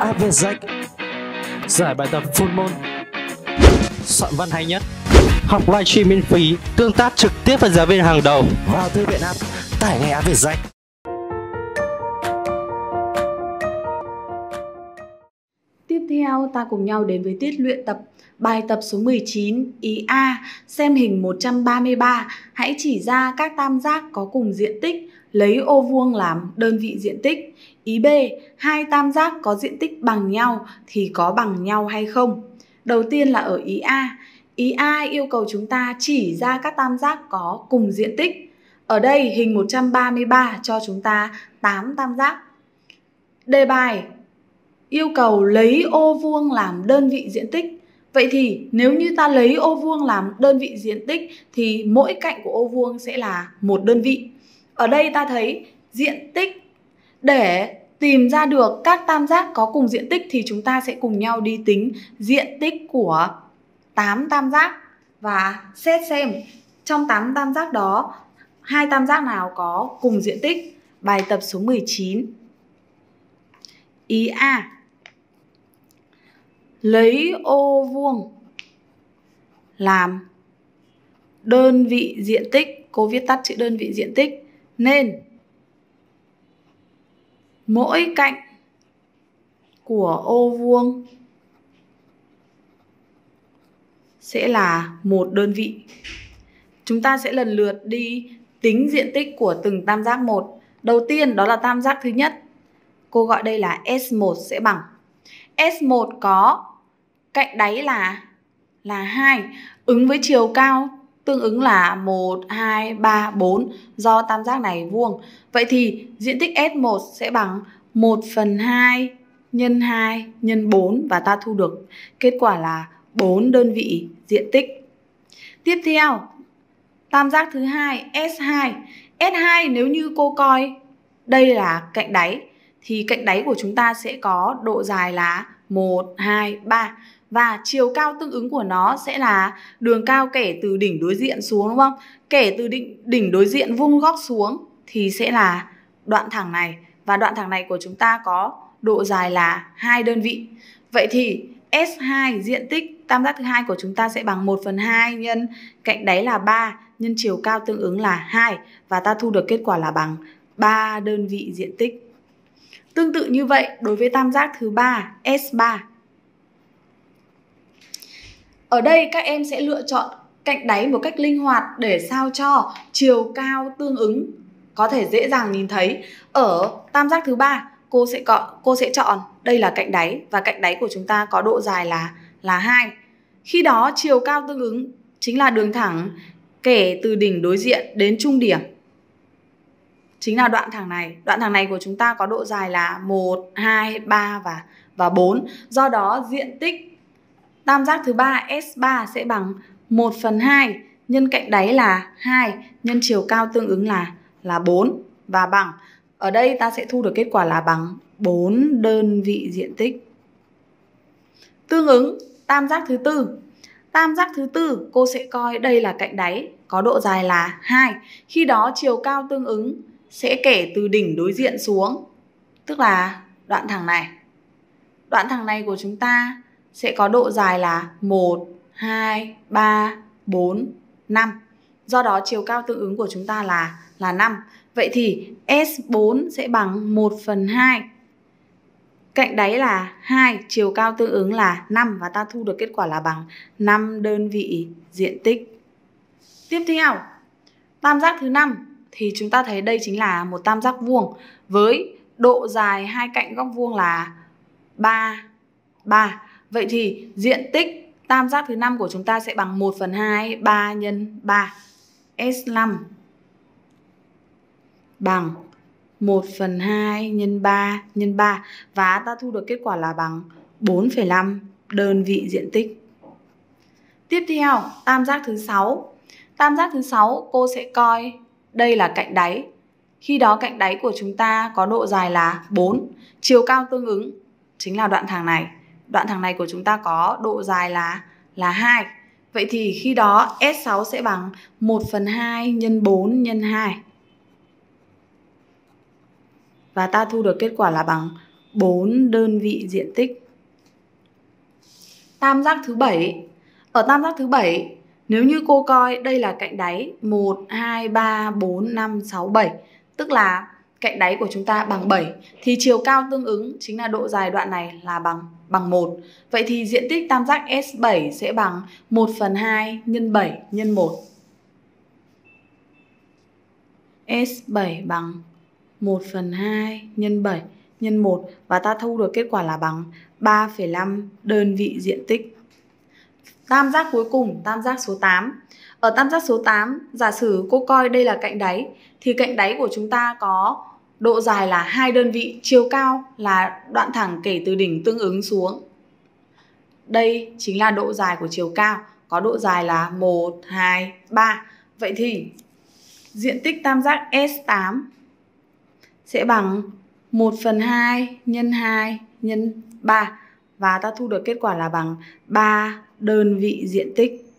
Avezak Giải bài tập full môn Soạn văn hay nhất Học livestream miễn phí Tương tác trực tiếp với giáo viên hàng đầu Vào thư viện app Tải ngay Avezak Tiếp theo ta cùng nhau đến với tiết luyện tập bài tập số 19 ý A xem hình 133 hãy chỉ ra các tam giác có cùng diện tích lấy ô vuông làm đơn vị diện tích Ý B, hai tam giác có diện tích bằng nhau thì có bằng nhau hay không? Đầu tiên là ở ý A. Ý A yêu cầu chúng ta chỉ ra các tam giác có cùng diện tích. Ở đây hình 133 cho chúng ta 8 tam giác. Đề bài yêu cầu lấy ô vuông làm đơn vị diện tích. Vậy thì nếu như ta lấy ô vuông làm đơn vị diện tích thì mỗi cạnh của ô vuông sẽ là một đơn vị. Ở đây ta thấy diện tích để tìm ra được các tam giác có cùng diện tích thì chúng ta sẽ cùng nhau đi tính diện tích của 8 tam giác và xét xem trong 8 tam giác đó hai tam giác nào có cùng diện tích. Bài tập số 19. Ý A. Lấy ô vuông làm đơn vị diện tích, cô viết tắt chữ đơn vị diện tích nên mỗi cạnh của ô vuông sẽ là một đơn vị. Chúng ta sẽ lần lượt đi tính diện tích của từng tam giác một. Đầu tiên đó là tam giác thứ nhất. Cô gọi đây là S1 sẽ bằng S1 có cạnh đáy là là 2 ứng với chiều cao tương ứng là 1, 2, 3, 4 do tam giác này vuông. Vậy thì diện tích S1 sẽ bằng 1 phần 2 nhân 2 nhân 4 và ta thu được kết quả là 4 đơn vị diện tích. Tiếp theo, tam giác thứ hai S2. S2 nếu như cô coi đây là cạnh đáy thì cạnh đáy của chúng ta sẽ có độ dài là 1, 2, 3 và chiều cao tương ứng của nó sẽ là đường cao kể từ đỉnh đối diện xuống đúng không? Kể từ đỉnh, đỉnh đối diện vuông góc xuống thì sẽ là đoạn thẳng này và đoạn thẳng này của chúng ta có độ dài là hai đơn vị. Vậy thì S2 diện tích tam giác thứ hai của chúng ta sẽ bằng 1 phần 2 nhân cạnh đáy là 3 nhân chiều cao tương ứng là 2 và ta thu được kết quả là bằng 3 đơn vị diện tích. Tương tự như vậy đối với tam giác thứ ba S3 ở đây các em sẽ lựa chọn cạnh đáy một cách linh hoạt để sao cho chiều cao tương ứng có thể dễ dàng nhìn thấy. Ở tam giác thứ ba, cô sẽ có cô sẽ chọn đây là cạnh đáy và cạnh đáy của chúng ta có độ dài là là hai Khi đó chiều cao tương ứng chính là đường thẳng kể từ đỉnh đối diện đến trung điểm. Chính là đoạn thẳng này, đoạn thẳng này của chúng ta có độ dài là 1, 2, 3 và và 4. Do đó diện tích Tam giác thứ ba S3 sẽ bằng 1 phần 2 nhân cạnh đáy là 2 nhân chiều cao tương ứng là là 4 và bằng ở đây ta sẽ thu được kết quả là bằng 4 đơn vị diện tích. Tương ứng tam giác thứ tư. Tam giác thứ tư cô sẽ coi đây là cạnh đáy có độ dài là 2. Khi đó chiều cao tương ứng sẽ kể từ đỉnh đối diện xuống, tức là đoạn thẳng này. Đoạn thẳng này của chúng ta sẽ có độ dài là 1, 2, 3, 4, 5. Do đó chiều cao tương ứng của chúng ta là là 5. Vậy thì S4 sẽ bằng 1 phần 2. Cạnh đáy là 2, chiều cao tương ứng là 5 và ta thu được kết quả là bằng 5 đơn vị diện tích. Tiếp theo, tam giác thứ 5 thì chúng ta thấy đây chính là một tam giác vuông với độ dài hai cạnh góc vuông là 3 3. Vậy thì diện tích tam giác thứ năm của chúng ta sẽ bằng 1 phần 2 3 nhân 3. S5 bằng 1 phần 2 nhân 3 nhân 3 và ta thu được kết quả là bằng 4,5 đơn vị diện tích. Tiếp theo, tam giác thứ 6. Tam giác thứ 6 cô sẽ coi đây là cạnh đáy. Khi đó cạnh đáy của chúng ta có độ dài là 4, chiều cao tương ứng chính là đoạn thẳng này đoạn thẳng này của chúng ta có độ dài là là 2. Vậy thì khi đó S6 sẽ bằng 1 phần 2 nhân 4 nhân 2. Và ta thu được kết quả là bằng 4 đơn vị diện tích. Tam giác thứ 7. Ở tam giác thứ 7, nếu như cô coi đây là cạnh đáy 1, 2, 3, 4, 5, 6, 7. Tức là cạnh đáy của chúng ta bằng 7. Thì chiều cao tương ứng chính là độ dài đoạn này là bằng bằng 1. Vậy thì diện tích tam giác S7 sẽ bằng 1 phần 2 nhân 7 nhân 1. S7 bằng 1 phần 2 nhân 7 nhân 1 và ta thu được kết quả là bằng 3,5 đơn vị diện tích. Tam giác cuối cùng, tam giác số 8. Ở tam giác số 8, giả sử cô coi đây là cạnh đáy thì cạnh đáy của chúng ta có độ dài là hai đơn vị, chiều cao là đoạn thẳng kể từ đỉnh tương ứng xuống. Đây chính là độ dài của chiều cao, có độ dài là 1, 2, 3. Vậy thì diện tích tam giác S8 sẽ bằng 1 phần 2 nhân 2 nhân 3 và ta thu được kết quả là bằng 3 đơn vị diện tích.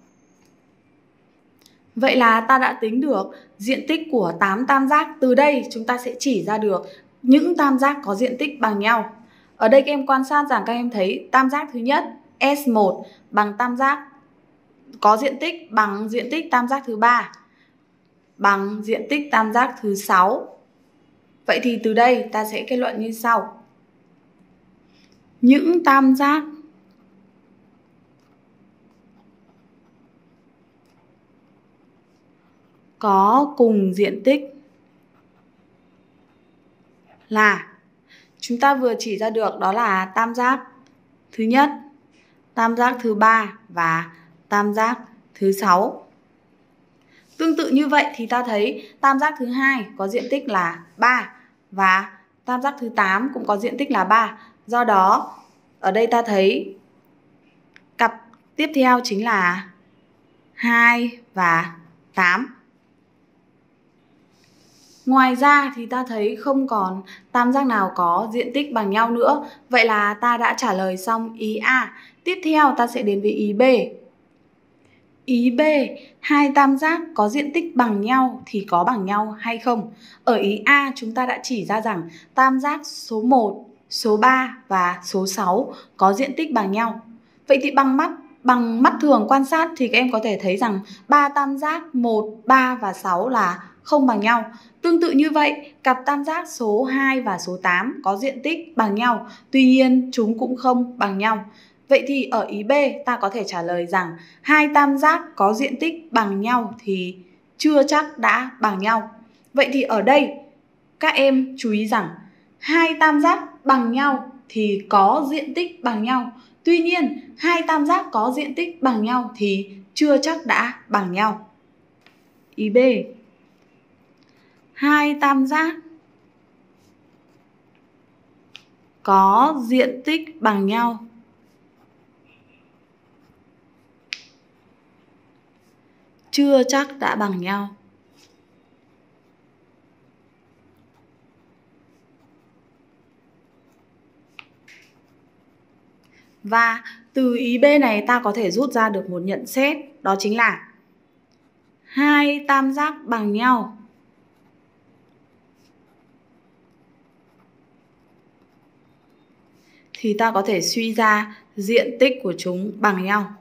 Vậy là ta đã tính được diện tích của 8 tam giác. Từ đây chúng ta sẽ chỉ ra được những tam giác có diện tích bằng nhau. Ở đây các em quan sát rằng các em thấy tam giác thứ nhất S1 bằng tam giác có diện tích bằng diện tích tam giác thứ ba bằng diện tích tam giác thứ sáu Vậy thì từ đây ta sẽ kết luận như sau. Những tam giác có cùng diện tích là chúng ta vừa chỉ ra được đó là tam giác thứ nhất, tam giác thứ ba và tam giác thứ sáu. Tương tự như vậy thì ta thấy tam giác thứ hai có diện tích là 3 và tam giác thứ 8 cũng có diện tích là 3. Do đó, ở đây ta thấy cặp tiếp theo chính là 2 và 8. Ngoài ra thì ta thấy không còn tam giác nào có diện tích bằng nhau nữa. Vậy là ta đã trả lời xong ý A. Tiếp theo ta sẽ đến với ý B. Ý B, hai tam giác có diện tích bằng nhau thì có bằng nhau hay không? Ở ý A chúng ta đã chỉ ra rằng tam giác số 1, số 3 và số 6 có diện tích bằng nhau. Vậy thì bằng mắt bằng mắt thường quan sát thì các em có thể thấy rằng ba tam giác 1, 3 và 6 là không bằng nhau. Tương tự như vậy, cặp tam giác số 2 và số 8 có diện tích bằng nhau, tuy nhiên chúng cũng không bằng nhau. Vậy thì ở ý B ta có thể trả lời rằng hai tam giác có diện tích bằng nhau thì chưa chắc đã bằng nhau. Vậy thì ở đây các em chú ý rằng hai tam giác bằng nhau thì có diện tích bằng nhau. Tuy nhiên, hai tam giác có diện tích bằng nhau thì chưa chắc đã bằng nhau. Ý B hai tam giác có diện tích bằng nhau chưa chắc đã bằng nhau Và từ ý B này ta có thể rút ra được một nhận xét Đó chính là hai tam giác bằng nhau thì ta có thể suy ra diện tích của chúng bằng nhau.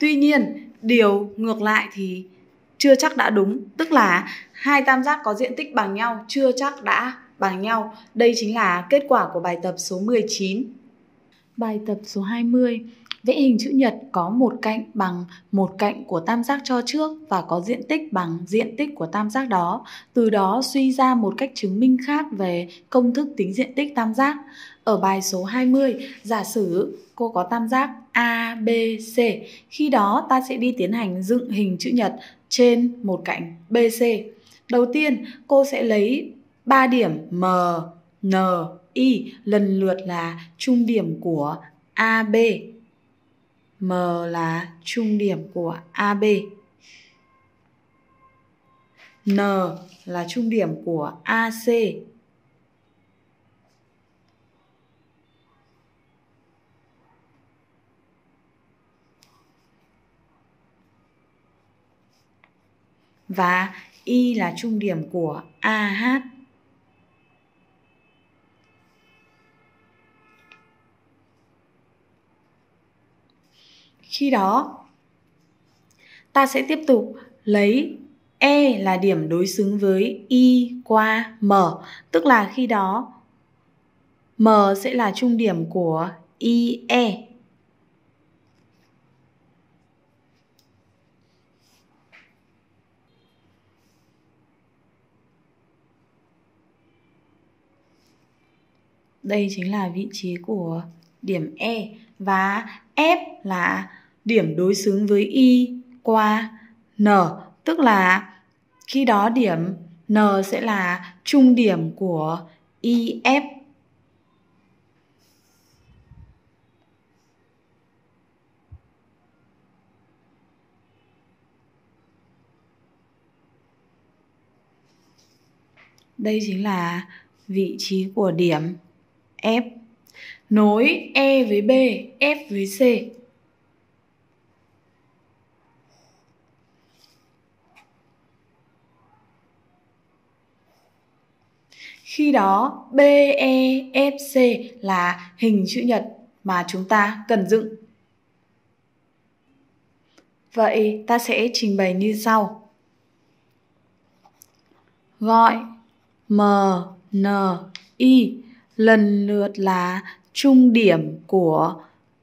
Tuy nhiên, điều ngược lại thì chưa chắc đã đúng, tức là hai tam giác có diện tích bằng nhau chưa chắc đã bằng nhau. Đây chính là kết quả của bài tập số 19. Bài tập số 20 Vẽ hình chữ nhật có một cạnh bằng một cạnh của tam giác cho trước và có diện tích bằng diện tích của tam giác đó, từ đó suy ra một cách chứng minh khác về công thức tính diện tích tam giác. Ở bài số 20, giả sử cô có tam giác A, B, C. Khi đó ta sẽ đi tiến hành dựng hình chữ nhật trên một cạnh BC. Đầu tiên, cô sẽ lấy 3 điểm M, N, I lần lượt là trung điểm của AB M là trung điểm của AB. N là trung điểm của AC. Và Y là trung điểm của AH. Khi đó, ta sẽ tiếp tục lấy E là điểm đối xứng với Y qua M, tức là khi đó M sẽ là trung điểm của IE. Đây chính là vị trí của điểm E và F là điểm đối xứng với y qua n, tức là khi đó điểm n sẽ là trung điểm của if. Đây chính là vị trí của điểm F. Nối E với B, F với C. Khi đó BEFC là hình chữ nhật mà chúng ta cần dựng. Vậy ta sẽ trình bày như sau. Gọi M, N, I lần lượt là trung điểm của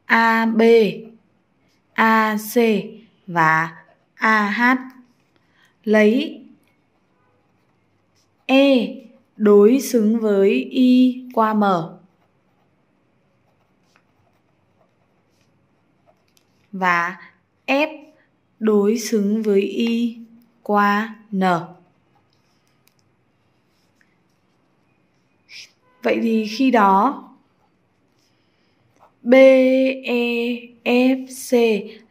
AB, AC và AH. Lấy E đối xứng với y qua m. Và F đối xứng với y qua n. Vậy thì khi đó B, E, F, C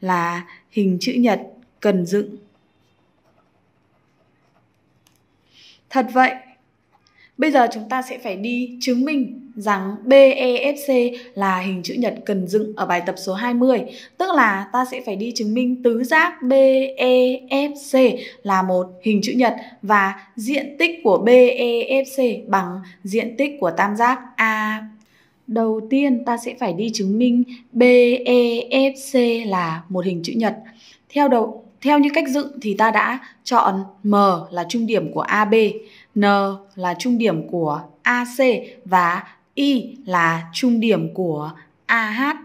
là hình chữ nhật cần dựng. Thật vậy, Bây giờ chúng ta sẽ phải đi chứng minh rằng BEFC là hình chữ nhật cần dựng ở bài tập số 20, tức là ta sẽ phải đi chứng minh tứ giác BEFC là một hình chữ nhật và diện tích của BEFC bằng diện tích của tam giác A Đầu tiên ta sẽ phải đi chứng minh BEFC là một hình chữ nhật. Theo đầu theo như cách dựng thì ta đã chọn M là trung điểm của AB. N là trung điểm của AC và I là trung điểm của AH.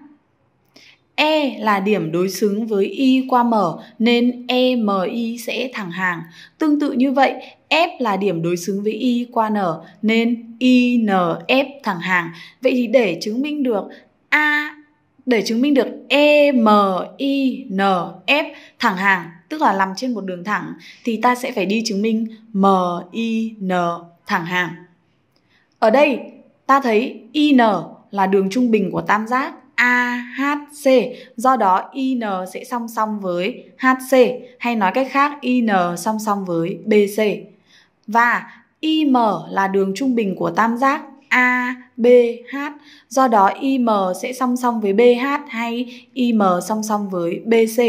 E là điểm đối xứng với Y qua M nên EMI sẽ thẳng hàng. Tương tự như vậy, F là điểm đối xứng với Y qua N nên INF thẳng hàng. Vậy thì để chứng minh được A để chứng minh được E, M, I, N, F thẳng hàng, tức là nằm trên một đường thẳng, thì ta sẽ phải đi chứng minh M, I, N thẳng hàng. Ở đây, ta thấy IN là đường trung bình của tam giác AHC, do đó IN sẽ song song với HC, hay nói cách khác IN song song với BC. Và IM là đường trung bình của tam giác A, B, H. Do đó IM sẽ song song với BH hay IM song song với BC.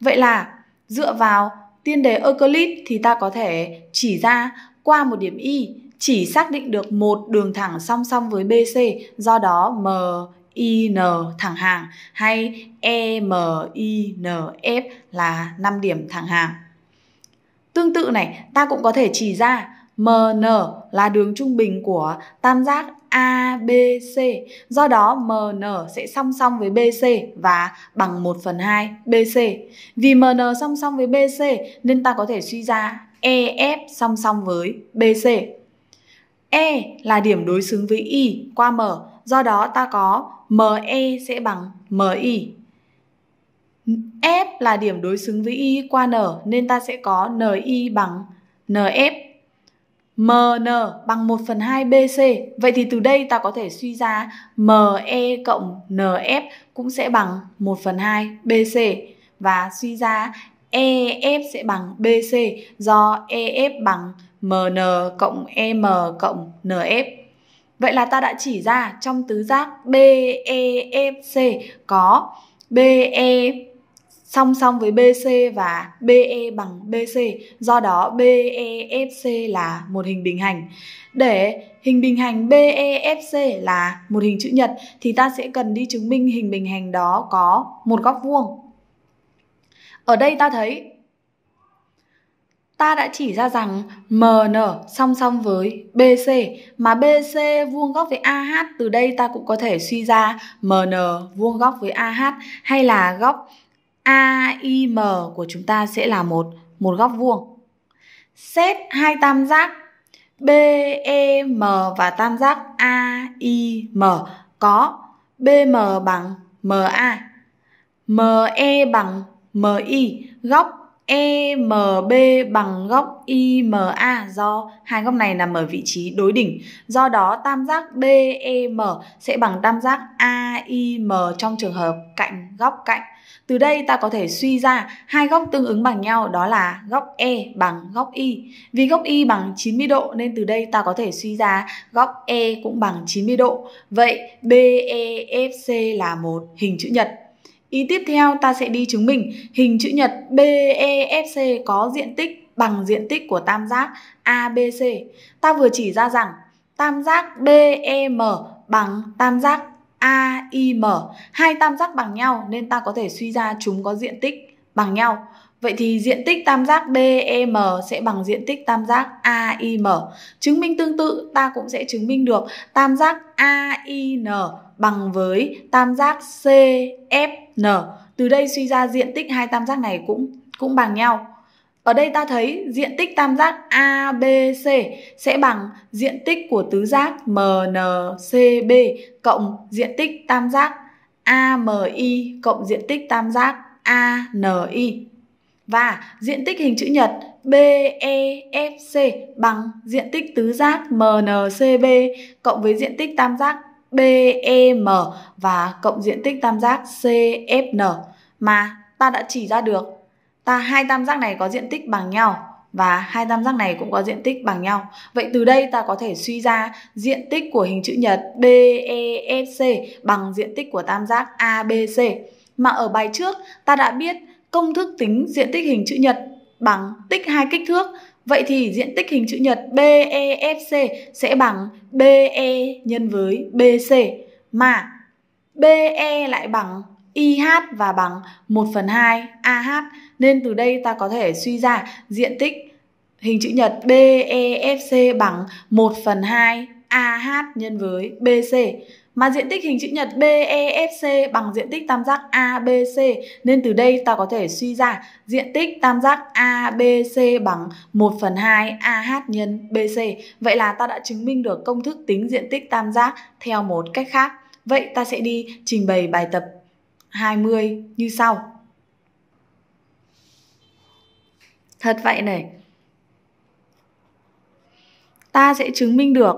Vậy là dựa vào tiên đề Euclid thì ta có thể chỉ ra qua một điểm Y chỉ xác định được một đường thẳng song song với BC, do đó M IN thẳng hàng hay EMINF là 5 điểm thẳng hàng. Tương tự này, ta cũng có thể chỉ ra MN là đường trung bình của tam giác ABC. Do đó MN sẽ song song với BC và bằng 1 phần 2 BC. Vì MN song song với BC nên ta có thể suy ra EF song song với BC. E là điểm đối xứng với Y qua M. Do đó ta có ME sẽ bằng MI. F là điểm đối xứng với Y qua N nên ta sẽ có NI bằng NF. MN bằng 1 phần 2 BC. Vậy thì từ đây ta có thể suy ra ME cộng NF cũng sẽ bằng 1 phần 2 BC. Và suy ra EF sẽ bằng BC do EF bằng MN cộng em cộng NF. Vậy là ta đã chỉ ra trong tứ giác BEFC có BE song song với BC và BE bằng BC. Do đó BEFC là một hình bình hành. Để hình bình hành BEFC là một hình chữ nhật thì ta sẽ cần đi chứng minh hình bình hành đó có một góc vuông. Ở đây ta thấy ta đã chỉ ra rằng MN song song với BC mà BC vuông góc với AH từ đây ta cũng có thể suy ra MN vuông góc với AH hay là góc AIM của chúng ta sẽ là một một góc vuông. Xét hai tam giác BEM và tam giác AIM có BM bằng MA, ME bằng MI, góc EMB bằng góc IMA do hai góc này nằm ở vị trí đối đỉnh. Do đó tam giác BEM sẽ bằng tam giác AIM trong trường hợp cạnh góc cạnh từ đây ta có thể suy ra hai góc tương ứng bằng nhau đó là góc E bằng góc Y. Vì góc Y bằng 90 độ nên từ đây ta có thể suy ra góc E cũng bằng 90 độ. Vậy BEFC là một hình chữ nhật. Ý tiếp theo ta sẽ đi chứng minh hình chữ nhật BEFC có diện tích bằng diện tích của tam giác ABC. Ta vừa chỉ ra rằng tam giác BEM bằng tam giác AIM Hai tam giác bằng nhau nên ta có thể suy ra chúng có diện tích bằng nhau. Vậy thì diện tích tam giác BEM sẽ bằng diện tích tam giác AIM. Chứng minh tương tự ta cũng sẽ chứng minh được tam giác AIN bằng với tam giác CFN. Từ đây suy ra diện tích hai tam giác này cũng cũng bằng nhau. Ở đây ta thấy diện tích tam giác ABC sẽ bằng diện tích của tứ giác MNCB cộng diện tích tam giác AMI cộng diện tích tam giác ANI. Và diện tích hình chữ nhật BEFC bằng diện tích tứ giác MNCB cộng với diện tích tam giác BEM và cộng diện tích tam giác CFN mà ta đã chỉ ra được ta hai tam giác này có diện tích bằng nhau và hai tam giác này cũng có diện tích bằng nhau. Vậy từ đây ta có thể suy ra diện tích của hình chữ nhật BEFC bằng diện tích của tam giác ABC. Mà ở bài trước ta đã biết công thức tính diện tích hình chữ nhật bằng tích hai kích thước. Vậy thì diện tích hình chữ nhật BEFC sẽ bằng BE nhân với BC mà BE lại bằng IH và bằng 1 phần 2 AH nên từ đây ta có thể suy ra diện tích hình chữ nhật BEFC bằng 1 phần 2 AH nhân với BC mà diện tích hình chữ nhật BEFC bằng diện tích tam giác ABC nên từ đây ta có thể suy ra diện tích tam giác ABC bằng 1 phần 2 AH nhân BC. Vậy là ta đã chứng minh được công thức tính diện tích tam giác theo một cách khác. Vậy ta sẽ đi trình bày bài tập 20 như sau. Thật vậy này. Ta sẽ chứng minh được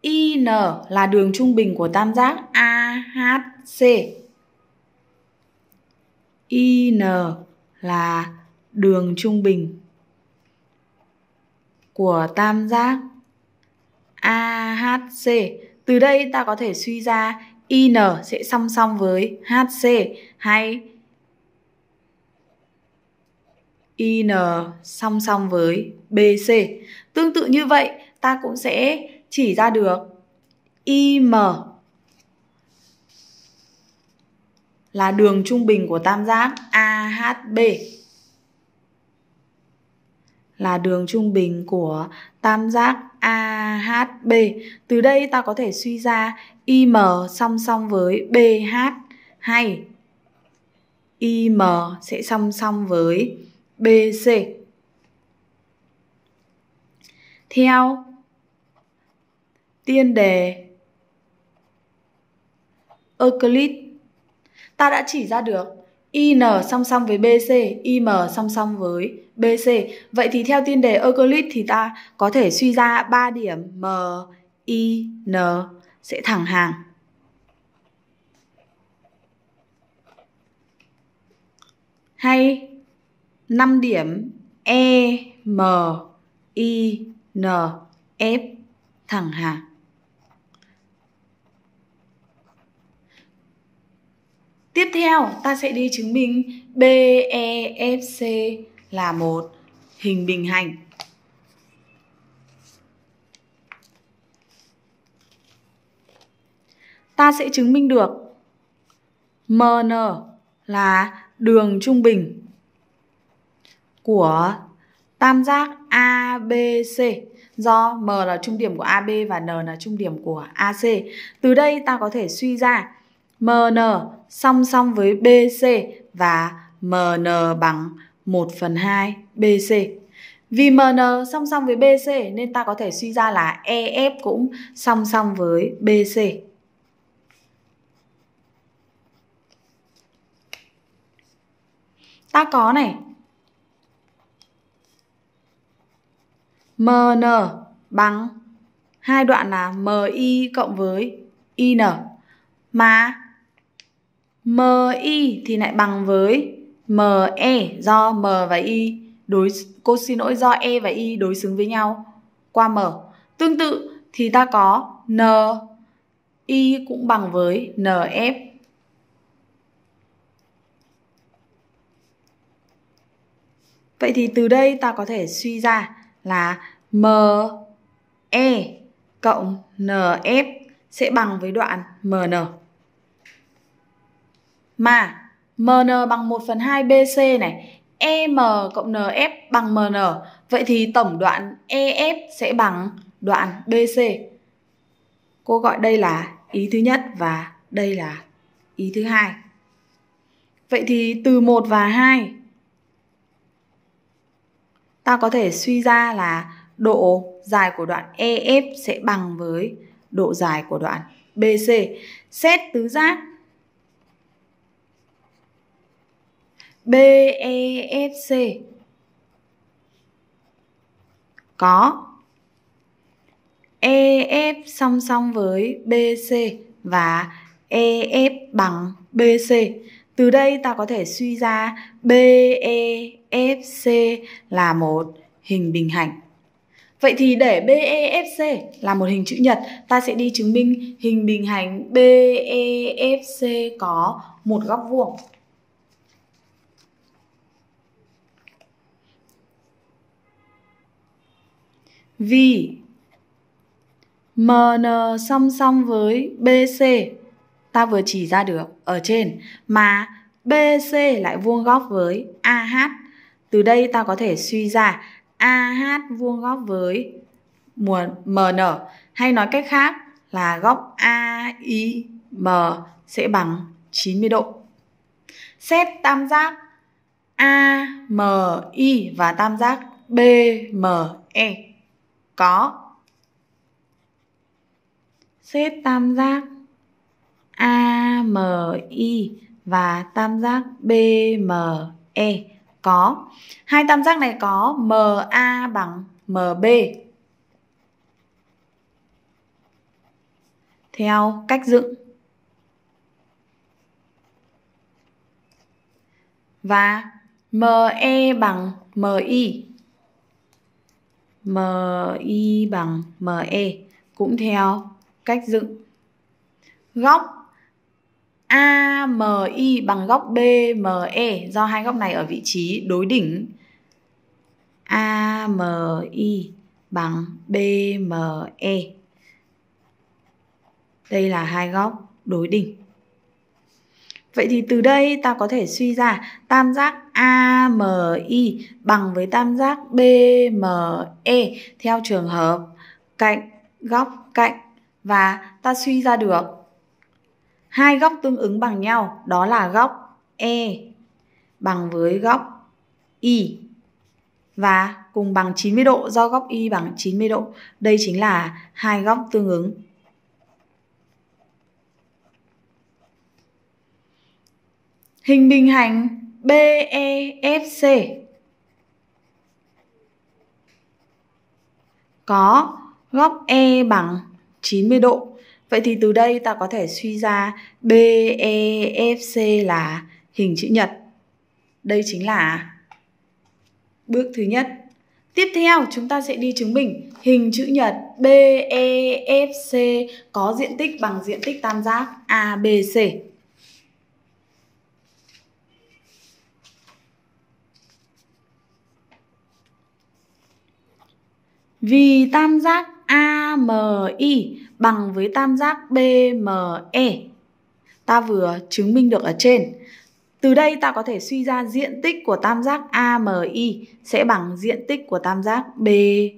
IN là đường trung bình của tam giác AHC. IN là đường trung bình của tam giác AHC. Từ đây ta có thể suy ra IN sẽ song song với HC hay IN song song với BC. Tương tự như vậy, ta cũng sẽ chỉ ra được IM là đường trung bình của tam giác AHB là đường trung bình của tam giác AHB. Từ đây ta có thể suy ra IM song song với BH hay IM sẽ song song với BC. Theo tiên đề Euclid, ta đã chỉ ra được IN song song với BC, IM song song với BC. Vậy thì theo tiên đề Euclid thì ta có thể suy ra 3 điểm M, I, N sẽ thẳng hàng. Hay 5 điểm E M I N F thẳng hàng. Tiếp theo, ta sẽ đi chứng minh BEFC là một hình bình hành. Ta sẽ chứng minh được MN là đường trung bình của tam giác ABC do M là trung điểm của AB và N là trung điểm của AC. Từ đây ta có thể suy ra MN song song với BC và MN bằng 1 phần 2 BC. Vì MN song song với BC nên ta có thể suy ra là EF cũng song song với BC. Ta có này, MN bằng hai đoạn là MI cộng với IN mà MI thì lại bằng với ME do M và I đối cô xin lỗi do E và I đối xứng với nhau qua M. Tương tự thì ta có N Y cũng bằng với NF Vậy thì từ đây ta có thể suy ra là M E cộng NF sẽ bằng với đoạn MN. Mà MN bằng 1 phần 2 BC này, EM cộng NF bằng MN. Vậy thì tổng đoạn EF sẽ bằng đoạn BC. Cô gọi đây là ý thứ nhất và đây là ý thứ hai. Vậy thì từ 1 và 2 ta có thể suy ra là độ dài của đoạn EF sẽ bằng với độ dài của đoạn BC. Xét tứ giác BEFC có EF song song với BC và EF bằng BC. Từ đây ta có thể suy ra BEFC là một hình bình hành. Vậy thì để BEFC là một hình chữ nhật, ta sẽ đi chứng minh hình bình hành BEFC có một góc vuông. Vì MN song song với BC ta vừa chỉ ra được ở trên mà BC lại vuông góc với AH. Từ đây ta có thể suy ra AH vuông góc với MN hay nói cách khác là góc AIM sẽ bằng 90 độ. Xét tam giác AMI và tam giác BME có xét tam giác AMI và tam giác BME có. Hai tam giác này có MA bằng MB. Theo cách dựng. Và ME bằng MI. MI bằng ME cũng theo cách dựng. Góc AMI bằng góc BME do hai góc này ở vị trí đối đỉnh. AMI bằng BME. Đây là hai góc đối đỉnh. Vậy thì từ đây ta có thể suy ra tam giác AMI bằng với tam giác BME theo trường hợp cạnh góc cạnh và ta suy ra được hai góc tương ứng bằng nhau, đó là góc E bằng với góc Y và cùng bằng 90 độ do góc Y bằng 90 độ. Đây chính là hai góc tương ứng. Hình bình hành BEFC có góc E bằng 90 độ Vậy thì từ đây ta có thể suy ra BEFC là hình chữ nhật. Đây chính là bước thứ nhất. Tiếp theo chúng ta sẽ đi chứng minh hình chữ nhật BEFC có diện tích bằng diện tích tam giác ABC. Vì tam giác AMI bằng với tam giác BME. Ta vừa chứng minh được ở trên. Từ đây ta có thể suy ra diện tích của tam giác AMI sẽ bằng diện tích của tam giác BME.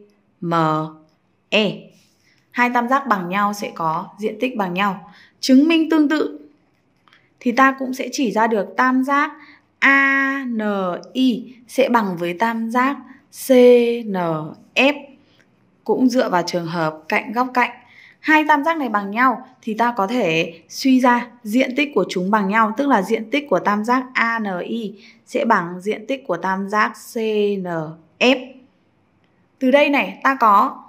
Hai tam giác bằng nhau sẽ có diện tích bằng nhau. Chứng minh tương tự thì ta cũng sẽ chỉ ra được tam giác ANI sẽ bằng với tam giác CNF cũng dựa vào trường hợp cạnh góc cạnh hai tam giác này bằng nhau thì ta có thể suy ra diện tích của chúng bằng nhau tức là diện tích của tam giác ANI sẽ bằng diện tích của tam giác CNF. Từ đây này ta có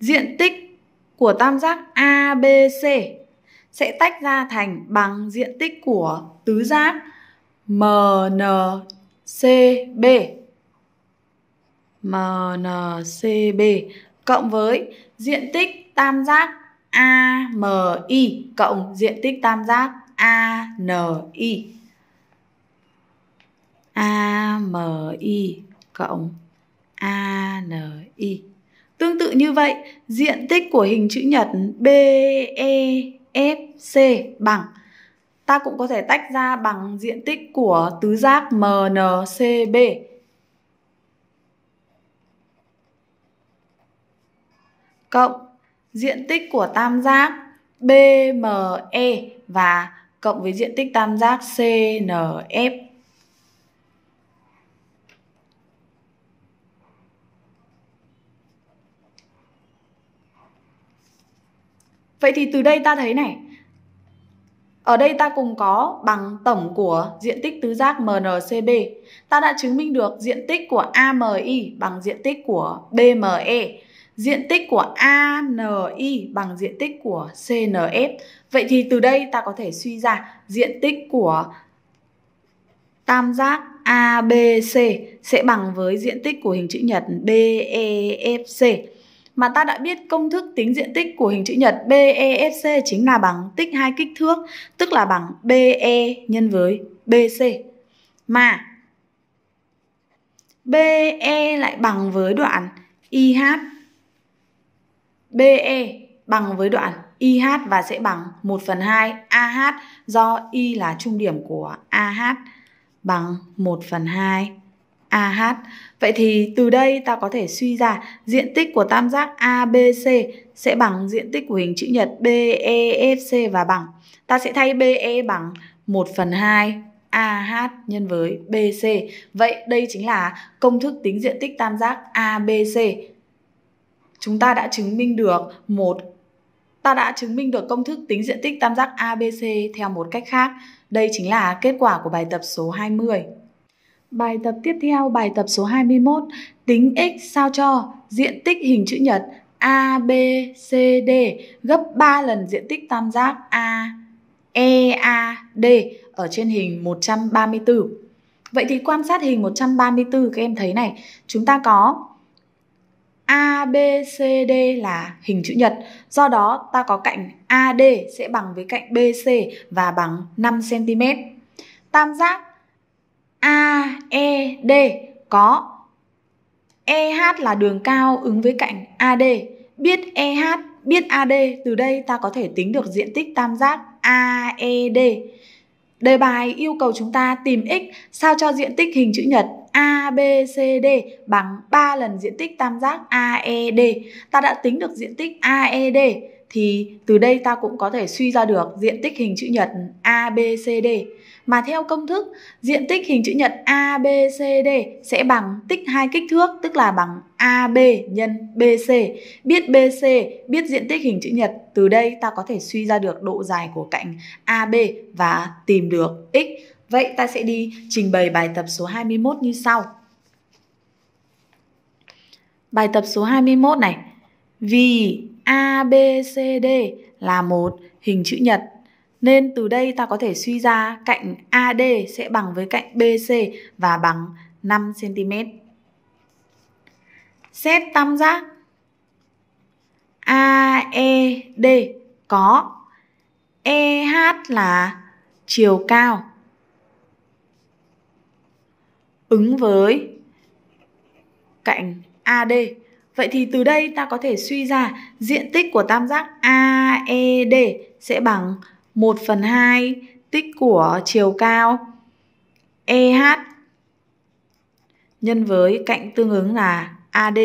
diện tích của tam giác ABC sẽ tách ra thành bằng diện tích của tứ giác MNCB. MNCB cộng với diện tích tam giác AMI cộng diện tích tam giác ANI. AMI cộng ANI. Tương tự như vậy, diện tích của hình chữ nhật BEFC bằng ta cũng có thể tách ra bằng diện tích của tứ giác MNCB cộng diện tích của tam giác BME và cộng với diện tích tam giác CNF. Vậy thì từ đây ta thấy này, ở đây ta cùng có bằng tổng của diện tích tứ giác MNCB. Ta đã chứng minh được diện tích của AMI bằng diện tích của BME diện tích của ANI bằng diện tích của CNF. Vậy thì từ đây ta có thể suy ra diện tích của tam giác ABC sẽ bằng với diện tích của hình chữ nhật BEFC. Mà ta đã biết công thức tính diện tích của hình chữ nhật BEFC chính là bằng tích hai kích thước, tức là bằng BE nhân với BC. Mà BE lại bằng với đoạn IH BE bằng với đoạn IH và sẽ bằng 1 phần 2 AH do Y là trung điểm của AH bằng 1 phần 2 AH. Vậy thì từ đây ta có thể suy ra diện tích của tam giác ABC sẽ bằng diện tích của hình chữ nhật BEFC và bằng. Ta sẽ thay BE bằng 1 phần 2 AH nhân với BC. Vậy đây chính là công thức tính diện tích tam giác ABC chúng ta đã chứng minh được một ta đã chứng minh được công thức tính diện tích tam giác ABC theo một cách khác. Đây chính là kết quả của bài tập số 20. Bài tập tiếp theo, bài tập số 21, tính x sao cho diện tích hình chữ nhật ABCD gấp 3 lần diện tích tam giác A EAD ở trên hình 134. Vậy thì quan sát hình 134 các em thấy này, chúng ta có A, B, C, D là hình chữ nhật. Do đó ta có cạnh AD sẽ bằng với cạnh BC và bằng 5cm. Tam giác AED có EH là đường cao ứng với cạnh AD. Biết EH, biết AD, từ đây ta có thể tính được diện tích tam giác AED. Đề bài yêu cầu chúng ta tìm x sao cho diện tích hình chữ nhật ABCD bằng 3 lần diện tích tam giác AED. Ta đã tính được diện tích AED thì từ đây ta cũng có thể suy ra được diện tích hình chữ nhật ABCD. Mà theo công thức, diện tích hình chữ nhật ABCD sẽ bằng tích hai kích thước tức là bằng AB nhân BC. Biết BC, biết diện tích hình chữ nhật, từ đây ta có thể suy ra được độ dài của cạnh AB và tìm được x Vậy ta sẽ đi trình bày bài tập số 21 như sau. Bài tập số 21 này. Vì A, B, C, D là một hình chữ nhật nên từ đây ta có thể suy ra cạnh AD sẽ bằng với cạnh BC và bằng 5cm. Xét tam giác AED có EH là chiều cao ứng với cạnh AD. Vậy thì từ đây ta có thể suy ra diện tích của tam giác AED sẽ bằng 1 phần 2 tích của chiều cao EH nhân với cạnh tương ứng là AD.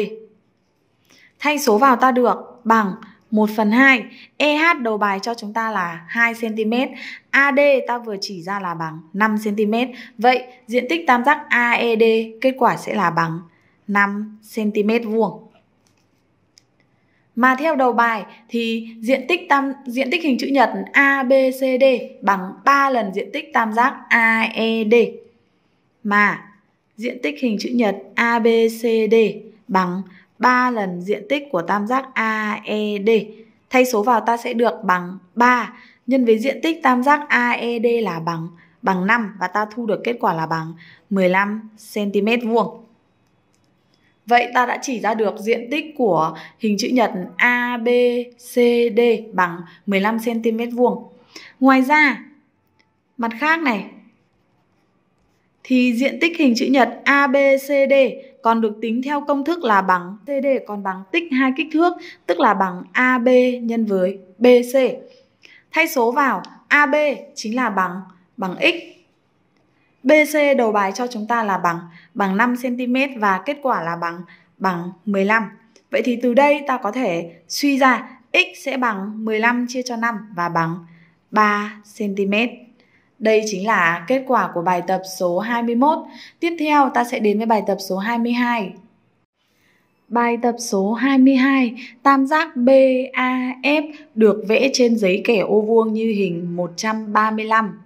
Thay số vào ta được bằng 1 phần 2 EH đầu bài cho chúng ta là 2cm AD ta vừa chỉ ra là bằng 5cm Vậy diện tích tam giác AED kết quả sẽ là bằng 5cm vuông mà theo đầu bài thì diện tích tam diện tích hình chữ nhật ABCD bằng 3 lần diện tích tam giác AED. Mà diện tích hình chữ nhật ABCD bằng 3 lần diện tích của tam giác AED. Thay số vào ta sẽ được bằng 3 nhân với diện tích tam giác AED là bằng bằng 5 và ta thu được kết quả là bằng 15 cm vuông. Vậy ta đã chỉ ra được diện tích của hình chữ nhật ABCD bằng 15 cm vuông. Ngoài ra, mặt khác này thì diện tích hình chữ nhật ABCD còn được tính theo công thức là bằng CD còn bằng tích hai kích thước, tức là bằng AB nhân với BC. Thay số vào AB chính là bằng bằng x. BC đầu bài cho chúng ta là bằng bằng 5 cm và kết quả là bằng bằng 15. Vậy thì từ đây ta có thể suy ra x sẽ bằng 15 chia cho 5 và bằng 3 cm. Đây chính là kết quả của bài tập số 21. Tiếp theo ta sẽ đến với bài tập số 22. Bài tập số 22, tam giác BAF được vẽ trên giấy kẻ ô vuông như hình 135.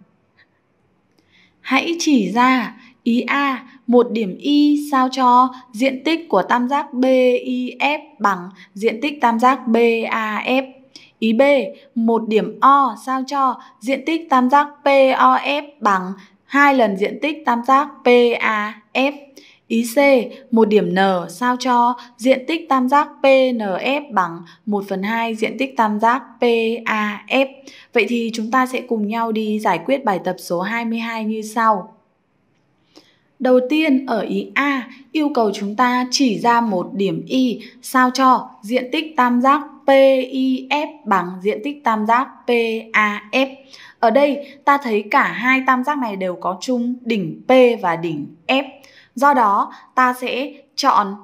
Hãy chỉ ra ý A, một điểm Y sao cho diện tích của tam giác BIF bằng diện tích tam giác BAF. Ý B, một điểm O sao cho diện tích tam giác POF bằng hai lần diện tích tam giác PAF. Ý C, một điểm N sao cho diện tích tam giác PNF bằng 1 phần 2 diện tích tam giác PAF. Vậy thì chúng ta sẽ cùng nhau đi giải quyết bài tập số 22 như sau. Đầu tiên ở ý A yêu cầu chúng ta chỉ ra một điểm Y sao cho diện tích tam giác PIF bằng diện tích tam giác PAF. Ở đây ta thấy cả hai tam giác này đều có chung đỉnh P và đỉnh F. Do đó ta sẽ chọn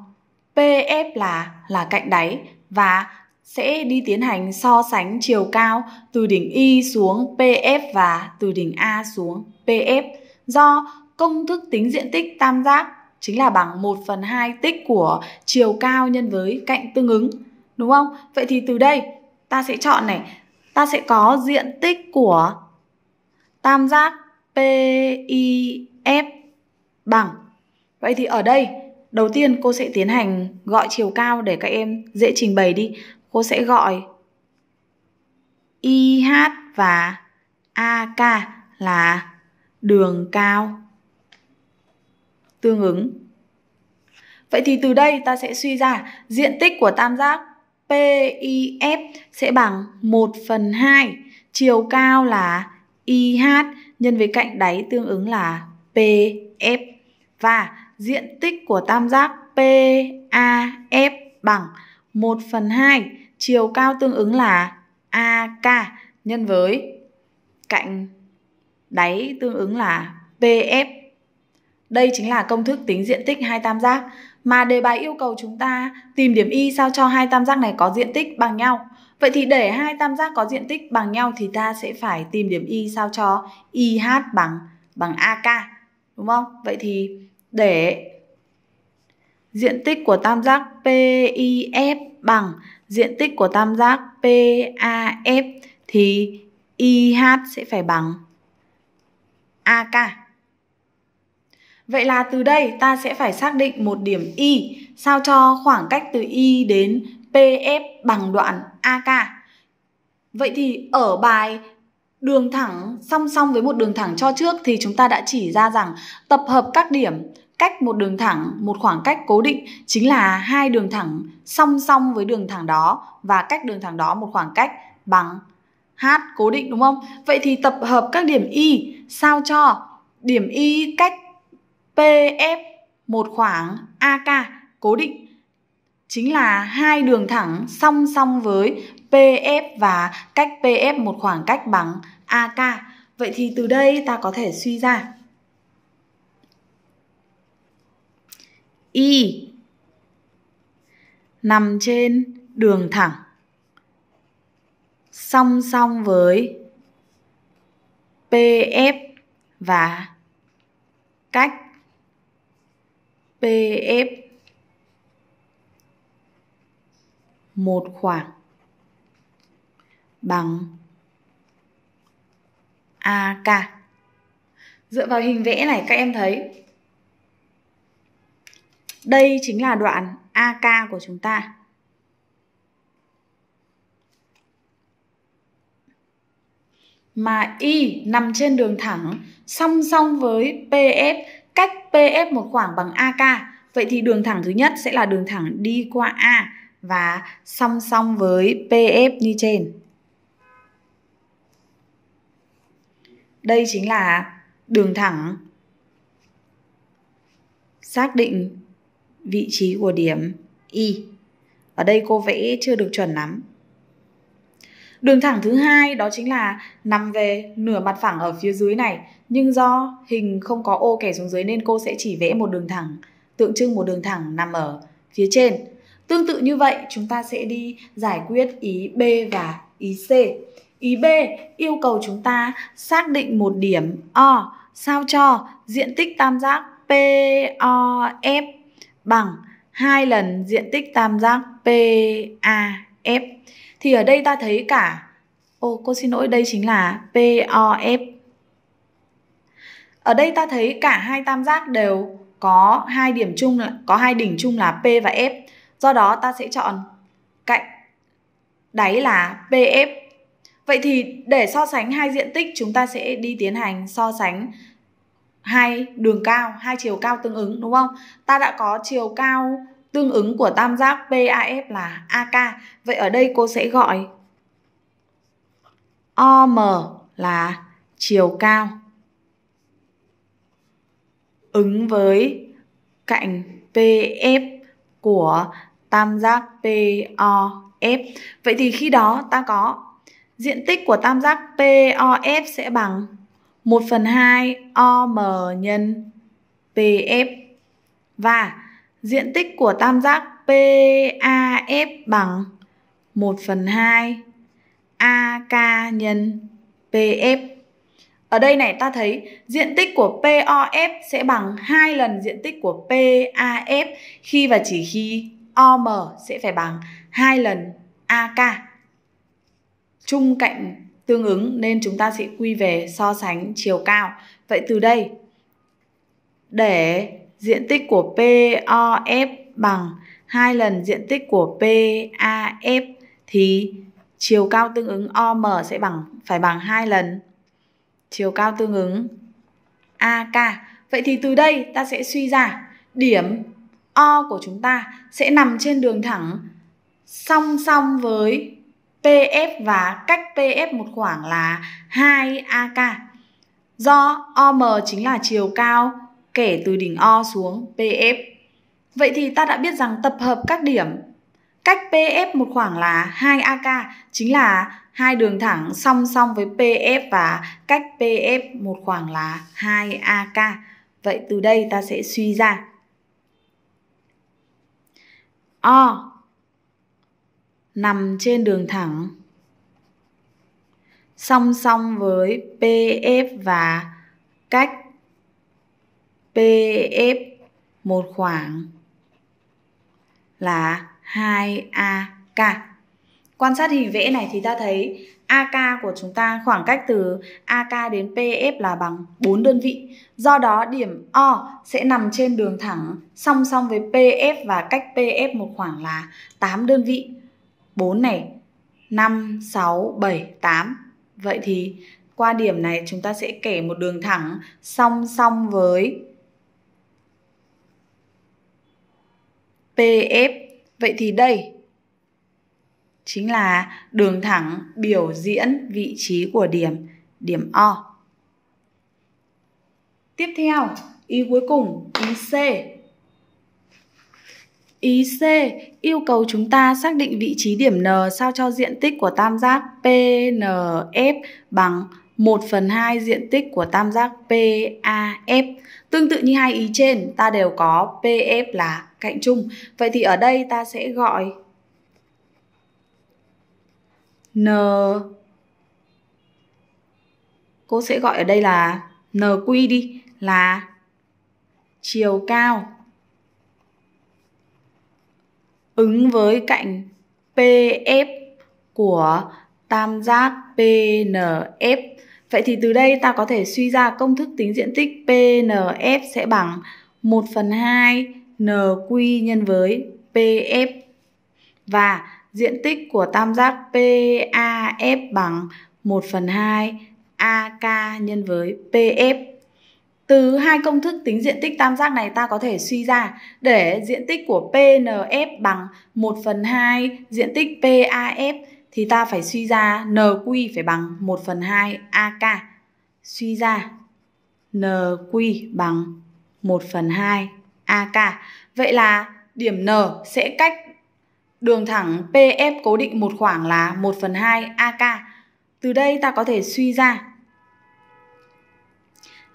PF là là cạnh đáy và sẽ đi tiến hành so sánh chiều cao từ đỉnh Y xuống PF và từ đỉnh A xuống PF. Do công thức tính diện tích tam giác chính là bằng 1 phần 2 tích của chiều cao nhân với cạnh tương ứng. Đúng không? Vậy thì từ đây ta sẽ chọn này. Ta sẽ có diện tích của tam giác PIF bằng. Vậy thì ở đây đầu tiên cô sẽ tiến hành gọi chiều cao để các em dễ trình bày đi. Cô sẽ gọi IH và AK là đường cao tương ứng. Vậy thì từ đây ta sẽ suy ra diện tích của tam giác PIF sẽ bằng 1 phần 2 chiều cao là IH nhân với cạnh đáy tương ứng là PF và diện tích của tam giác PAF bằng 1 phần 2 chiều cao tương ứng là AK nhân với cạnh đáy tương ứng là PF đây chính là công thức tính diện tích hai tam giác mà đề bài yêu cầu chúng ta tìm điểm y sao cho hai tam giác này có diện tích bằng nhau. Vậy thì để hai tam giác có diện tích bằng nhau thì ta sẽ phải tìm điểm y sao cho IH bằng bằng AK đúng không? Vậy thì để diện tích của tam giác PIF bằng diện tích của tam giác PAF thì IH sẽ phải bằng AK. Vậy là từ đây ta sẽ phải xác định một điểm Y sao cho khoảng cách từ Y đến PF bằng đoạn AK. Vậy thì ở bài đường thẳng song song với một đường thẳng cho trước thì chúng ta đã chỉ ra rằng tập hợp các điểm cách một đường thẳng một khoảng cách cố định chính là hai đường thẳng song song với đường thẳng đó và cách đường thẳng đó một khoảng cách bằng h cố định đúng không? Vậy thì tập hợp các điểm y sao cho điểm y cách PF một khoảng AK cố định chính là hai đường thẳng song song với PF và cách PF một khoảng cách bằng AK. Vậy thì từ đây ta có thể suy ra Y nằm trên đường thẳng song song với PF và cách PF một khoảng bằng AK. Dựa vào hình vẽ này các em thấy đây chính là đoạn AK của chúng ta. Mà Y nằm trên đường thẳng song song với PF cách PF một khoảng bằng AK. Vậy thì đường thẳng thứ nhất sẽ là đường thẳng đi qua A và song song với PF như trên. Đây chính là đường thẳng xác định vị trí của điểm Y. Ở đây cô vẽ chưa được chuẩn lắm. Đường thẳng thứ hai đó chính là nằm về nửa mặt phẳng ở phía dưới này nhưng do hình không có ô kẻ xuống dưới nên cô sẽ chỉ vẽ một đường thẳng, tượng trưng một đường thẳng nằm ở phía trên. Tương tự như vậy, chúng ta sẽ đi giải quyết ý B và ý C. Ý B yêu cầu chúng ta xác định một điểm O sao cho diện tích tam giác POF bằng hai lần diện tích tam giác PAF. Thì ở đây ta thấy cả Ô, cô xin lỗi đây chính là POF ở đây ta thấy cả hai tam giác đều có hai điểm chung là có hai đỉnh chung là P và F. Do đó ta sẽ chọn cạnh đáy là PF. Vậy thì để so sánh hai diện tích chúng ta sẽ đi tiến hành so sánh hai đường cao, hai chiều cao tương ứng đúng không? Ta đã có chiều cao tương ứng của tam giác PAF là AK. Vậy ở đây cô sẽ gọi OM là chiều cao ứng với cạnh PF của tam giác POF. Vậy thì khi đó ta có diện tích của tam giác POF sẽ bằng 1 phần 2 OM nhân PF và diện tích của tam giác PAF bằng 1 phần 2 AK nhân PF. Ở đây này ta thấy diện tích của POF sẽ bằng hai lần diện tích của PAF khi và chỉ khi OM sẽ phải bằng hai lần AK. Chung cạnh tương ứng nên chúng ta sẽ quy về so sánh chiều cao. Vậy từ đây để diện tích của POF bằng hai lần diện tích của PAF thì chiều cao tương ứng OM sẽ bằng phải bằng hai lần chiều cao tương ứng AK. Vậy thì từ đây ta sẽ suy ra điểm O của chúng ta sẽ nằm trên đường thẳng song song với PF và cách PF một khoảng là 2AK. Do OM chính là chiều cao kể từ đỉnh O xuống PF. Vậy thì ta đã biết rằng tập hợp các điểm Cách PF một khoảng là 2AK, chính là hai đường thẳng song song với PF và cách PF một khoảng là 2AK. Vậy từ đây ta sẽ suy ra. O nằm trên đường thẳng song song với PF và cách PF một khoảng là 2AK. Quan sát hình vẽ này thì ta thấy AK của chúng ta khoảng cách từ AK đến PF là bằng 4 đơn vị. Do đó điểm O sẽ nằm trên đường thẳng song song với PF và cách PF một khoảng là 8 đơn vị. 4 này, 5, 6, 7, 8. Vậy thì qua điểm này chúng ta sẽ kẻ một đường thẳng song song với PF Vậy thì đây chính là đường thẳng biểu diễn vị trí của điểm điểm O. Tiếp theo, ý cuối cùng, ý C. Ý C yêu cầu chúng ta xác định vị trí điểm N sao cho diện tích của tam giác PNF bằng 1 phần 2 diện tích của tam giác PAF. Tương tự như hai ý trên, ta đều có PF là cạnh chung. Vậy thì ở đây ta sẽ gọi N Cô sẽ gọi ở đây là NQ đi, là chiều cao ứng với cạnh PF của tam giác PNF Vậy thì từ đây ta có thể suy ra công thức tính diện tích PNF sẽ bằng 1 phần 2 NQ nhân với PF và diện tích của tam giác PAF bằng 1 phần 2 AK nhân với PF. Từ hai công thức tính diện tích tam giác này ta có thể suy ra để diện tích của PNF bằng 1 phần 2 diện tích PAF thì ta phải suy ra NQ phải bằng 1 phần 2 AK. Suy ra NQ bằng 1 phần 2 AK. Vậy là điểm N sẽ cách đường thẳng PF cố định một khoảng là 1 phần 2 AK. Từ đây ta có thể suy ra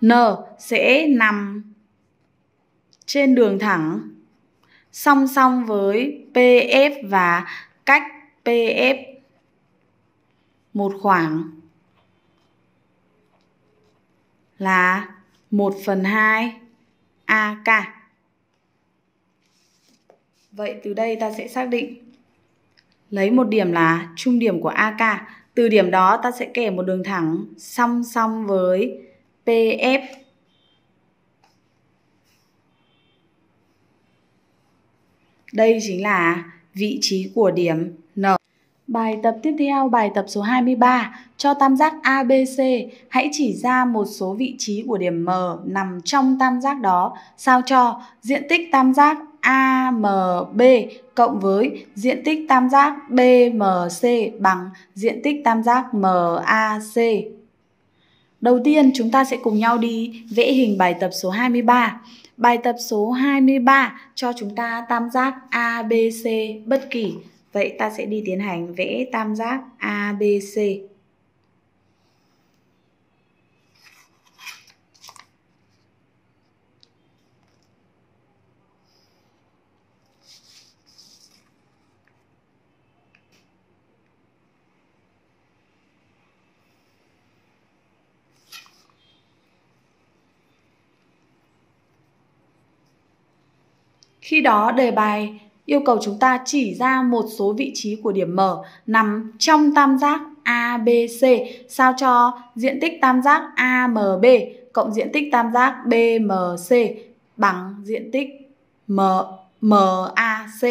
N sẽ nằm trên đường thẳng song song với PF và cách PF một khoảng là 1 phần 2 AK. Vậy từ đây ta sẽ xác định lấy một điểm là trung điểm của AK. Từ điểm đó ta sẽ kẻ một đường thẳng song song với PF. Đây chính là vị trí của điểm Bài tập tiếp theo, bài tập số 23, cho tam giác ABC, hãy chỉ ra một số vị trí của điểm M nằm trong tam giác đó. Sao cho diện tích tam giác AMB cộng với diện tích tam giác BMC bằng diện tích tam giác MAC. Đầu tiên chúng ta sẽ cùng nhau đi vẽ hình bài tập số 23. Bài tập số 23 cho chúng ta tam giác ABC bất kỳ Vậy ta sẽ đi tiến hành vẽ tam giác ABC. Khi đó đề bài yêu cầu chúng ta chỉ ra một số vị trí của điểm M nằm trong tam giác ABC sao cho diện tích tam giác AMB cộng diện tích tam giác BMC bằng diện tích M MAC.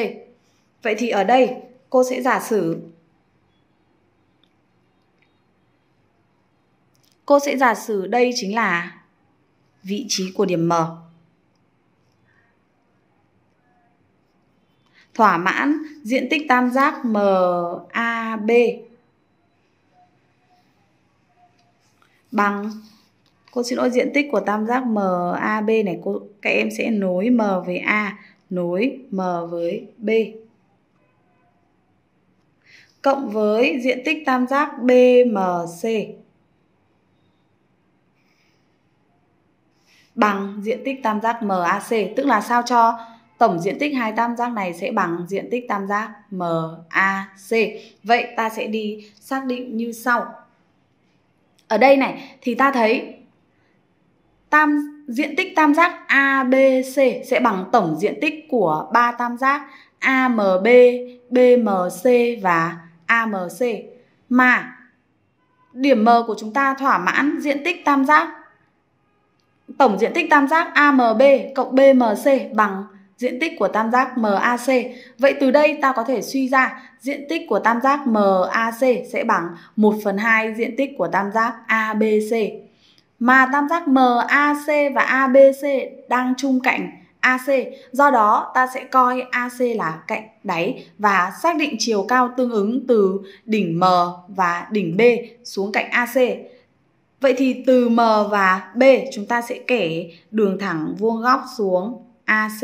Vậy thì ở đây cô sẽ giả sử cô sẽ giả sử đây chính là vị trí của điểm M. thỏa mãn diện tích tam giác MAB bằng cô xin lỗi diện tích của tam giác MAB này cô các em sẽ nối M với A nối M với B cộng với diện tích tam giác BMC bằng diện tích tam giác MAC tức là sao cho Tổng diện tích hai tam giác này sẽ bằng diện tích tam giác MAC. Vậy ta sẽ đi xác định như sau. Ở đây này thì ta thấy tam diện tích tam giác ABC sẽ bằng tổng diện tích của ba tam giác AMB, BMC và AMC. Mà điểm M của chúng ta thỏa mãn diện tích tam giác tổng diện tích tam giác AMB cộng BMC bằng diện tích của tam giác MAC. Vậy từ đây ta có thể suy ra diện tích của tam giác MAC sẽ bằng 1 phần 2 diện tích của tam giác ABC. Mà tam giác MAC và ABC đang chung cạnh AC, do đó ta sẽ coi AC là cạnh đáy và xác định chiều cao tương ứng từ đỉnh M và đỉnh B xuống cạnh AC. Vậy thì từ M và B chúng ta sẽ kẻ đường thẳng vuông góc xuống AC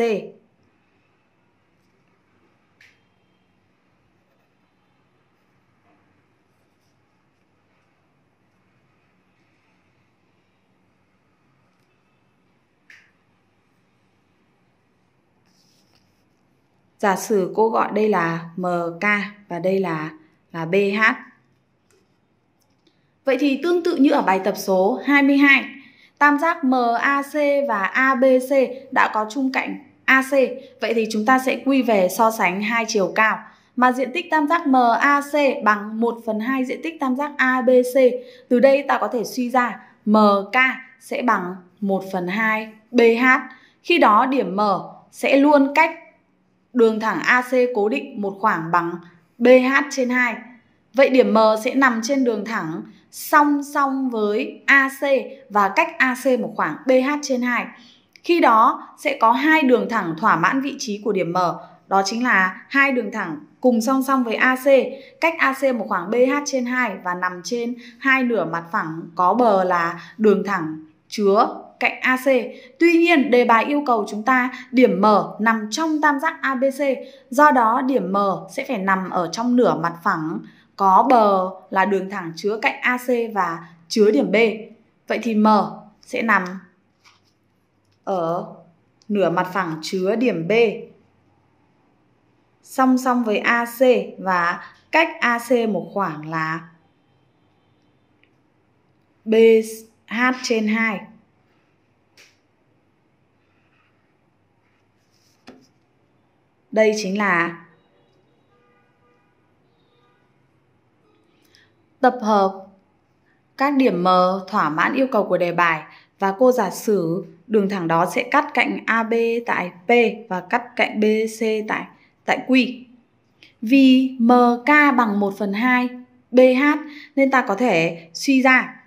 giả sử cô gọi đây là MK và đây là là BH. Vậy thì tương tự như ở bài tập số 22, tam giác MAC và ABC đã có chung cạnh AC. Vậy thì chúng ta sẽ quy về so sánh hai chiều cao mà diện tích tam giác MAC bằng 1 phần 2 diện tích tam giác ABC. Từ đây ta có thể suy ra MK sẽ bằng 1 phần 2 BH. Khi đó điểm M sẽ luôn cách đường thẳng AC cố định một khoảng bằng BH trên 2. Vậy điểm M sẽ nằm trên đường thẳng song song với AC và cách AC một khoảng BH trên 2. Khi đó sẽ có hai đường thẳng thỏa mãn vị trí của điểm M, đó chính là hai đường thẳng cùng song song với AC, cách AC một khoảng BH trên 2 và nằm trên hai nửa mặt phẳng có bờ là đường thẳng chứa cạnh AC. Tuy nhiên, đề bài yêu cầu chúng ta điểm M nằm trong tam giác ABC, do đó điểm M sẽ phải nằm ở trong nửa mặt phẳng có bờ là đường thẳng chứa cạnh AC và chứa điểm B. Vậy thì M sẽ nằm ở nửa mặt phẳng chứa điểm B song song với AC và cách AC một khoảng là BH trên 2. Đây chính là tập hợp các điểm M thỏa mãn yêu cầu của đề bài và cô giả sử đường thẳng đó sẽ cắt cạnh AB tại P và cắt cạnh BC tại tại Q. Vì MK bằng 1 phần 2 BH nên ta có thể suy ra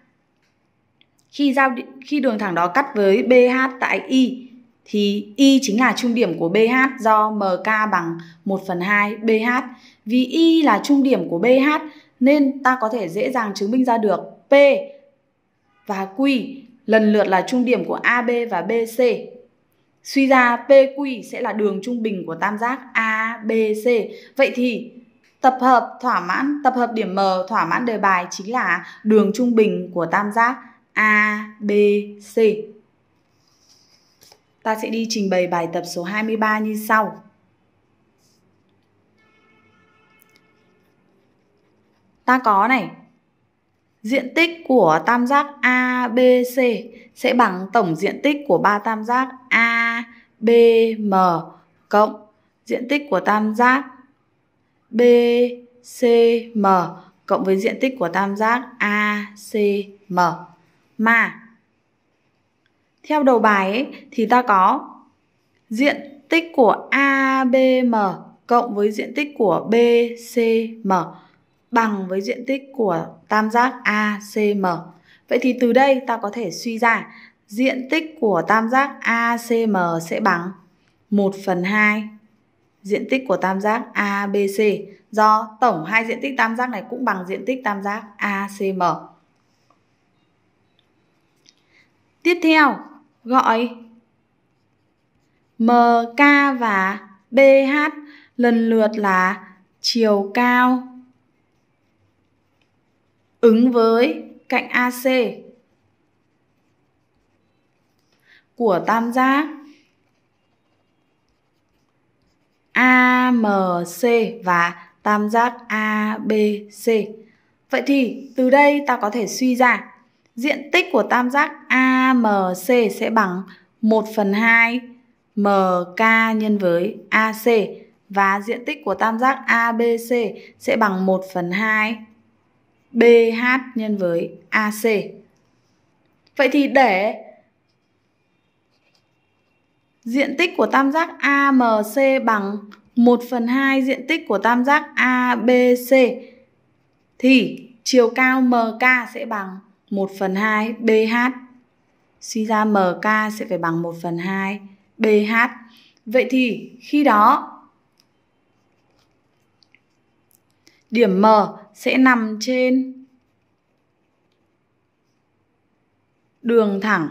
khi giao khi đường thẳng đó cắt với BH tại Y thì Y chính là trung điểm của BH do MK bằng 1 phần 2 BH. Vì Y là trung điểm của BH nên ta có thể dễ dàng chứng minh ra được P và Q lần lượt là trung điểm của AB và BC. Suy ra PQ sẽ là đường trung bình của tam giác ABC. Vậy thì tập hợp thỏa mãn tập hợp điểm M thỏa mãn đề bài chính là đường trung bình của tam giác ABC. Ta sẽ đi trình bày bài tập số 23 như sau. Ta có này, diện tích của tam giác ABC sẽ bằng tổng diện tích của ba tam giác ABM cộng diện tích của tam giác BCM cộng với diện tích của tam giác ACM mà theo đầu bài ấy, thì ta có diện tích của ABM cộng với diện tích của BCM bằng với diện tích của tam giác ACM. Vậy thì từ đây ta có thể suy ra diện tích của tam giác ACM sẽ bằng 1 phần 2 diện tích của tam giác ABC do tổng hai diện tích tam giác này cũng bằng diện tích tam giác ACM. Tiếp theo, gọi MK và BH lần lượt là chiều cao ứng với cạnh AC của tam giác AMC và tam giác ABC. Vậy thì từ đây ta có thể suy ra diện tích của tam giác AMC sẽ bằng 1 phần 2 MK nhân với AC và diện tích của tam giác ABC sẽ bằng 1 phần 2 BH nhân với AC. Vậy thì để diện tích của tam giác AMC bằng 1 phần 2 diện tích của tam giác ABC thì chiều cao MK sẽ bằng 1 phần 2 BH suy ra MK sẽ phải bằng 1 phần 2 BH vậy thì khi đó điểm M sẽ nằm trên đường thẳng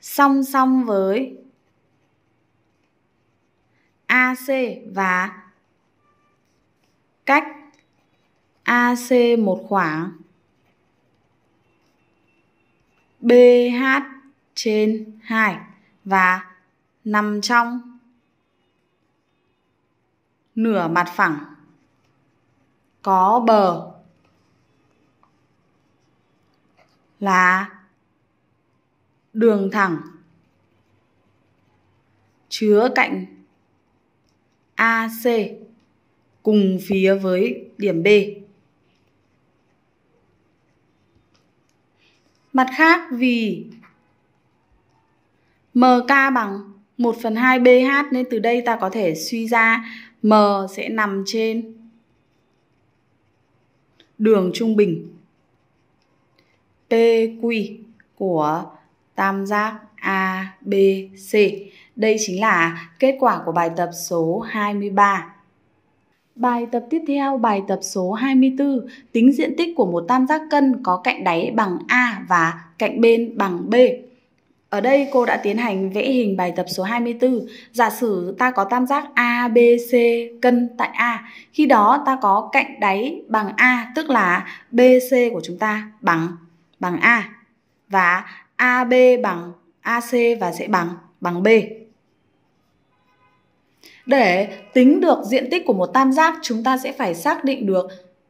song song với AC và cách AC một khoảng BH trên 2 và nằm trong nửa mặt phẳng có bờ là đường thẳng chứa cạnh AC cùng phía với điểm B Mặt khác vì MK bằng 1 phần 2 BH nên từ đây ta có thể suy ra M sẽ nằm trên đường trung bình PQ của tam giác ABC. Đây chính là kết quả của bài tập số 23. Bài tập tiếp theo, bài tập số 24, tính diện tích của một tam giác cân có cạnh đáy bằng A và cạnh bên bằng B. Ở đây cô đã tiến hành vẽ hình bài tập số 24. Giả sử ta có tam giác ABC cân tại A, khi đó ta có cạnh đáy bằng A, tức là BC của chúng ta bằng bằng A và AB bằng AC và sẽ bằng bằng B. Để tính được diện tích của một tam giác, chúng ta sẽ phải xác định được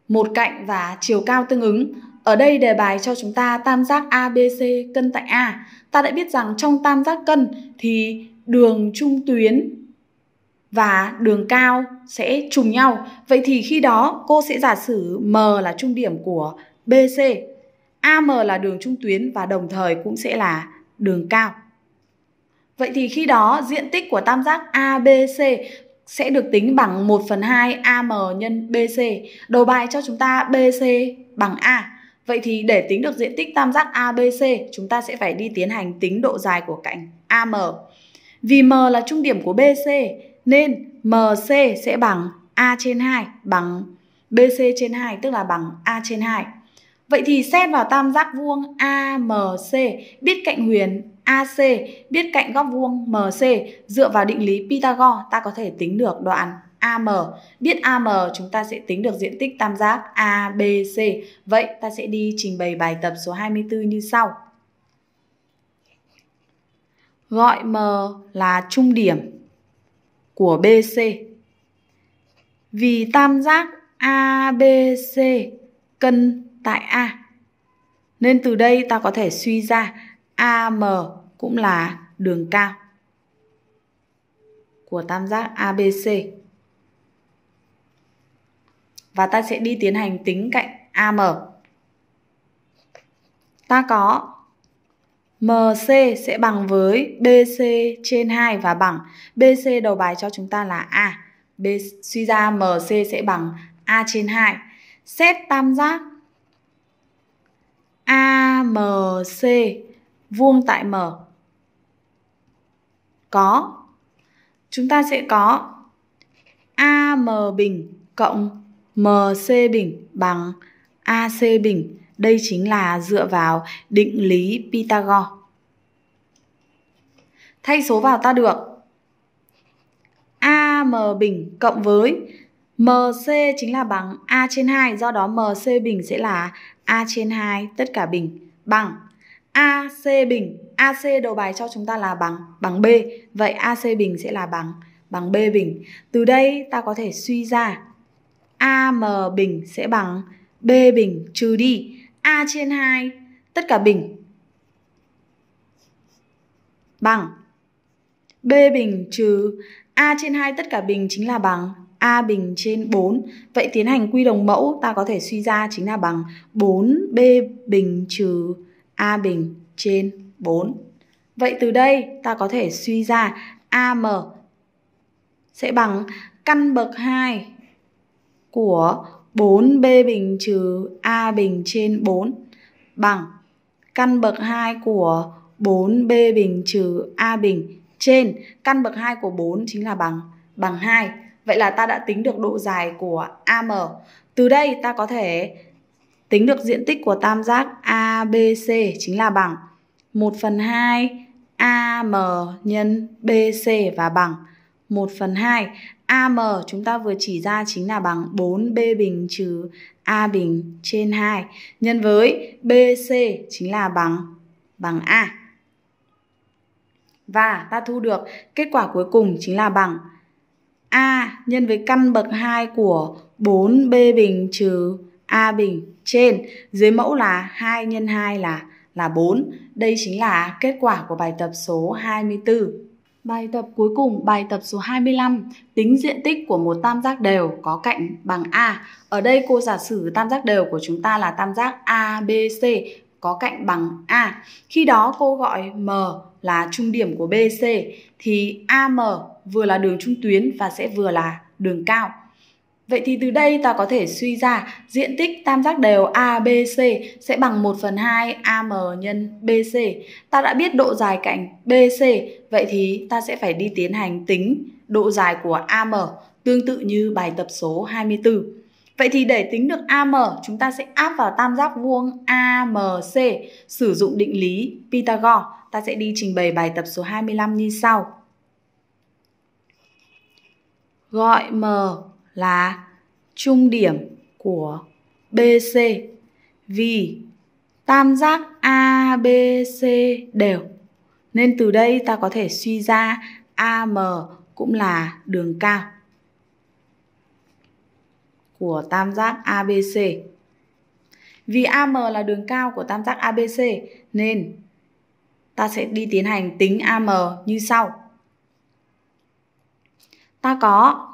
một cạnh và chiều cao tương ứng. Ở đây đề bài cho chúng ta tam giác ABC cân tại A. Ta đã biết rằng trong tam giác cân thì đường trung tuyến và đường cao sẽ trùng nhau. Vậy thì khi đó cô sẽ giả sử M là trung điểm của BC, AM là đường trung tuyến và đồng thời cũng sẽ là đường cao. Vậy thì khi đó diện tích của tam giác ABC sẽ được tính bằng 1 phần 2 AM nhân BC. Đầu bài cho chúng ta BC bằng A. Vậy thì để tính được diện tích tam giác ABC, chúng ta sẽ phải đi tiến hành tính độ dài của cạnh AM. Vì M là trung điểm của BC, nên MC sẽ bằng A trên 2, bằng BC trên 2, tức là bằng A trên 2. Vậy thì xét vào tam giác vuông AMC, biết cạnh huyền AC biết cạnh góc vuông MC dựa vào định lý Pythagore ta có thể tính được đoạn AM. Biết AM chúng ta sẽ tính được diện tích tam giác ABC. Vậy ta sẽ đi trình bày bài tập số 24 như sau. Gọi M là trung điểm của BC. Vì tam giác ABC cân tại A. Nên từ đây ta có thể suy ra AM cũng là đường cao của tam giác ABC. Và ta sẽ đi tiến hành tính cạnh AM. Ta có MC sẽ bằng với BC trên 2 và bằng BC đầu bài cho chúng ta là A. B, suy ra MC sẽ bằng A trên 2. Xét tam giác AMC vuông tại M có. Chúng ta sẽ có AM bình cộng MC bình bằng AC bình. Đây chính là dựa vào định lý Pythagore. Thay số vào ta được AM bình cộng với MC chính là bằng A trên 2 Do đó MC bình sẽ là A trên 2 tất cả bình bằng AC bình AC đầu bài cho chúng ta là bằng bằng B vậy AC bình sẽ là bằng bằng B bình từ đây ta có thể suy ra AM bình sẽ bằng B bình trừ đi A trên 2 tất cả bình bằng B bình trừ A trên 2 tất cả bình chính là bằng A bình trên 4. Vậy tiến hành quy đồng mẫu ta có thể suy ra chính là bằng 4B bình trừ A bình trên 4. Vậy từ đây ta có thể suy ra AM sẽ bằng căn bậc 2 của 4B bình trừ A bình trên 4 bằng căn bậc 2 của 4B bình trừ A bình trên căn bậc 2 của 4 chính là bằng bằng 2. Vậy là ta đã tính được độ dài của AM. Từ đây ta có thể Tính được diện tích của tam giác ABC chính là bằng 1 phần 2 AM nhân BC và bằng 1 phần 2. AM chúng ta vừa chỉ ra chính là bằng 4B bình trừ A bình trên 2 nhân với BC chính là bằng bằng A. Và ta thu được kết quả cuối cùng chính là bằng A nhân với căn bậc 2 của 4B bình trừ A bình trên dưới mẫu là 2 x 2 là là 4. Đây chính là kết quả của bài tập số 24. Bài tập cuối cùng, bài tập số 25, tính diện tích của một tam giác đều có cạnh bằng A. Ở đây cô giả sử tam giác đều của chúng ta là tam giác ABC có cạnh bằng A. Khi đó cô gọi M là trung điểm của BC thì AM vừa là đường trung tuyến và sẽ vừa là đường cao. Vậy thì từ đây ta có thể suy ra diện tích tam giác đều ABC sẽ bằng 1 phần 2 AM nhân BC. Ta đã biết độ dài cạnh BC, vậy thì ta sẽ phải đi tiến hành tính độ dài của AM, tương tự như bài tập số 24. Vậy thì để tính được AM, chúng ta sẽ áp vào tam giác vuông AMC sử dụng định lý Pythagore. Ta sẽ đi trình bày bài tập số 25 như sau. Gọi M là trung điểm của BC vì tam giác ABC đều. Nên từ đây ta có thể suy ra AM cũng là đường cao của tam giác ABC. Vì AM là đường cao của tam giác ABC nên ta sẽ đi tiến hành tính AM như sau. Ta có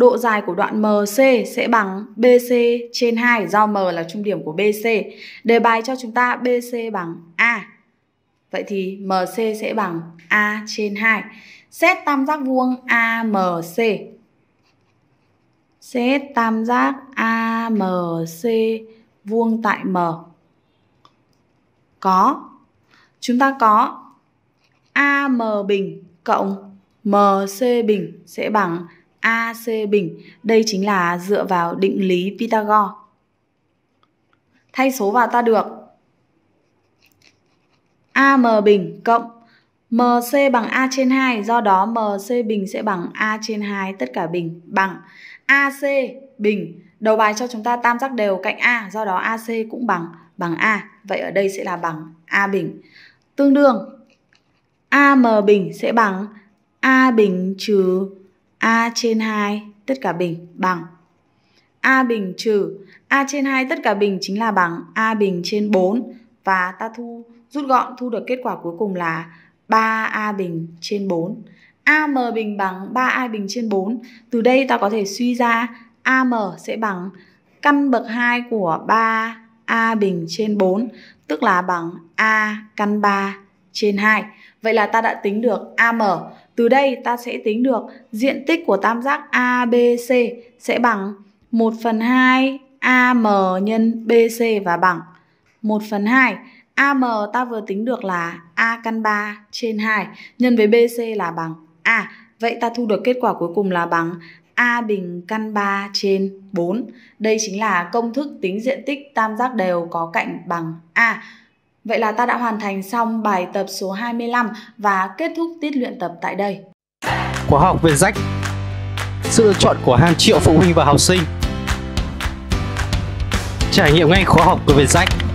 độ dài của đoạn MC sẽ bằng BC trên 2 do M là trung điểm của BC. Đề bài cho chúng ta BC bằng A. Vậy thì MC sẽ bằng A trên 2. Xét tam giác vuông AMC. Xét tam giác AMC vuông tại M. Có. Chúng ta có AM bình cộng MC bình sẽ bằng AC bình. Đây chính là dựa vào định lý Pythagore. Thay số vào ta được AM bình cộng MC bằng A trên 2, do đó MC bình sẽ bằng A trên 2 tất cả bình bằng AC bình. Đầu bài cho chúng ta tam giác đều cạnh A, do đó AC cũng bằng bằng A. Vậy ở đây sẽ là bằng A bình. Tương đương AM bình sẽ bằng A bình trừ A trên 2 tất cả bình bằng A bình trừ A trên 2 tất cả bình chính là bằng A bình trên 4 và ta thu rút gọn thu được kết quả cuối cùng là 3A bình trên 4. AM bình bằng 3A bình trên 4. Từ đây ta có thể suy ra AM sẽ bằng căn bậc 2 của 3A bình trên 4, tức là bằng A căn 3 trên 2. Vậy là ta đã tính được AM. Từ đây ta sẽ tính được diện tích của tam giác ABC sẽ bằng 1 phần 2 AM nhân BC và bằng 1 phần 2. AM ta vừa tính được là A căn 3 trên 2 nhân với BC là bằng A. Vậy ta thu được kết quả cuối cùng là bằng A bình căn 3 trên 4. Đây chính là công thức tính diện tích tam giác đều có cạnh bằng A. Vậy là ta đã hoàn thành xong bài tập số 25 và kết thúc tiết luyện tập tại đây. Khóa học về rách Sự lựa chọn của hàng triệu phụ huynh và học sinh Trải nghiệm ngay khóa học của Việt Rách